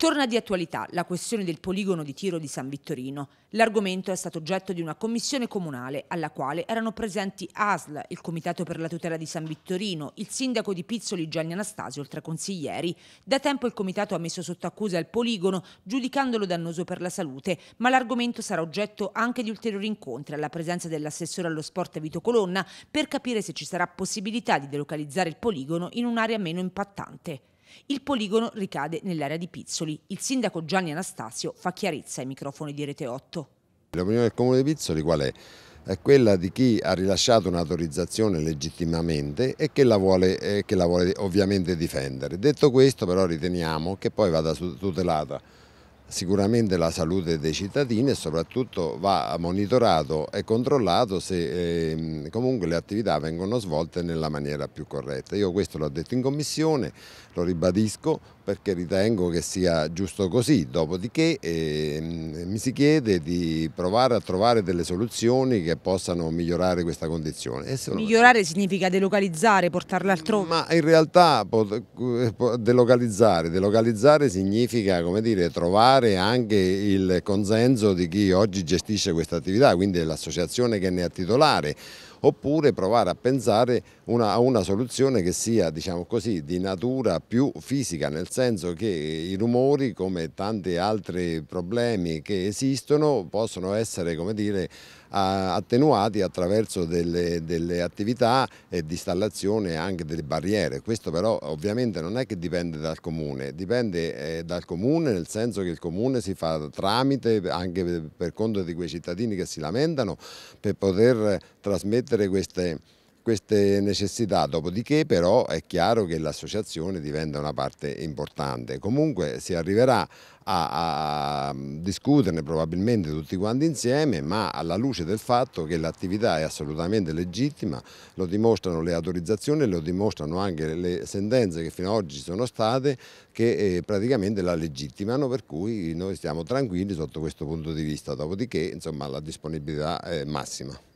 Torna di attualità la questione del poligono di tiro di San Vittorino. L'argomento è stato oggetto di una commissione comunale alla quale erano presenti ASL, il Comitato per la tutela di San Vittorino, il sindaco di Pizzoli Gianni Anastasio, oltre a consiglieri. Da tempo il comitato ha messo sotto accusa il poligono giudicandolo dannoso per la salute, ma l'argomento sarà oggetto anche di ulteriori incontri alla presenza dell'assessore allo sport Vito Colonna per capire se ci sarà possibilità di delocalizzare il poligono in un'area meno impattante. Il poligono ricade nell'area di Pizzoli. Il sindaco Gianni Anastasio fa chiarezza ai microfoni di Rete 8. L'opinione del comune di Pizzoli qual è? È quella di chi ha rilasciato un'autorizzazione legittimamente e che la, vuole, che la vuole ovviamente difendere. Detto questo però riteniamo che poi vada tutelata sicuramente la salute dei cittadini e soprattutto va monitorato e controllato se eh, comunque le attività vengono svolte nella maniera più corretta. Io questo l'ho detto in commissione, lo ribadisco perché ritengo che sia giusto così, dopodiché eh, mi si chiede di provare a trovare delle soluzioni che possano migliorare questa condizione. Migliorare significa delocalizzare, portarla altrove? Ma in realtà delocalizzare, delocalizzare significa dire, trovare anche il consenso di chi oggi gestisce questa attività, quindi l'associazione che ne è titolare oppure provare a pensare a una soluzione che sia diciamo così, di natura più fisica, nel senso che i rumori come tanti altri problemi che esistono possono essere come dire, attenuati attraverso delle, delle attività e di installazione anche delle barriere. Questo però ovviamente non è che dipende dal comune, dipende eh, dal comune nel senso che il comune si fa tramite anche per conto di quei cittadini che si lamentano per poter trasmettere trasmettere queste, queste necessità, dopodiché però è chiaro che l'associazione diventa una parte importante, comunque si arriverà a, a, discuterne probabilmente tutti quanti insieme, ma alla luce del fatto che l'attività è assolutamente legittima, lo dimostrano le autorizzazioni lo dimostrano anche le sentenze che fino ad oggi sono state che eh, praticamente la legittimano, per cui noi stiamo tranquilli sotto questo punto di vista, dopodiché insomma, la disponibilità è massima.